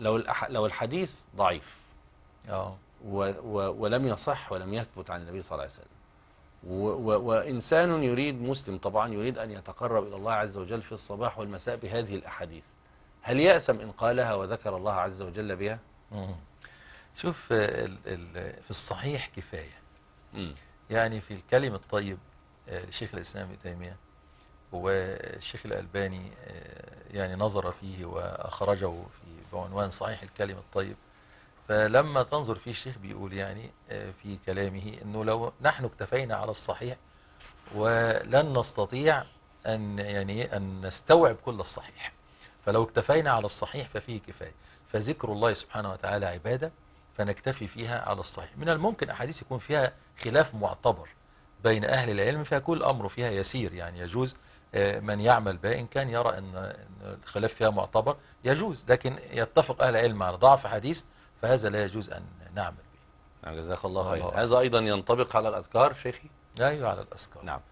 لو لو الحديث ضعيف اه ولم يصح ولم يثبت عن النبي صلى الله عليه وسلم وإنسان يريد مسلم طبعا يريد أن يتقرب إلى الله عز وجل في الصباح والمساء بهذه الأحاديث هل يأثم إن قالها وذكر الله عز وجل بها؟ مم. شوف ال ال في الصحيح كفاية مم. يعني في الكلم الطيب آه، لشيخ الإسلام ابن تيمية والشيخ الألباني آه، يعني نظر فيه وأخرجه في بعنوان صحيح الكلم الطيب فلما تنظر فيه الشيخ بيقول يعني آه، في كلامه أنه لو نحن اكتفينا على الصحيح ولن نستطيع أن يعني أن نستوعب كل الصحيح فلو اكتفينا على الصحيح ففيه كفاية فذكر الله سبحانه وتعالى عبادة فنكتفي فيها على الصحيح من الممكن أحاديث يكون فيها خلاف معتبر بين أهل العلم فكل أمر فيها يسير يعني يجوز آه، من يعمل بها إن كان يرى أن الخلاف فيها معتبر يجوز لكن يتفق أهل العلم على ضعف حديث فهذا لا يجوز أن نعمل به نعم، جزاك الله خير هذا أيضا ينطبق على الأذكار شيخي أيوة على الأذكار نعم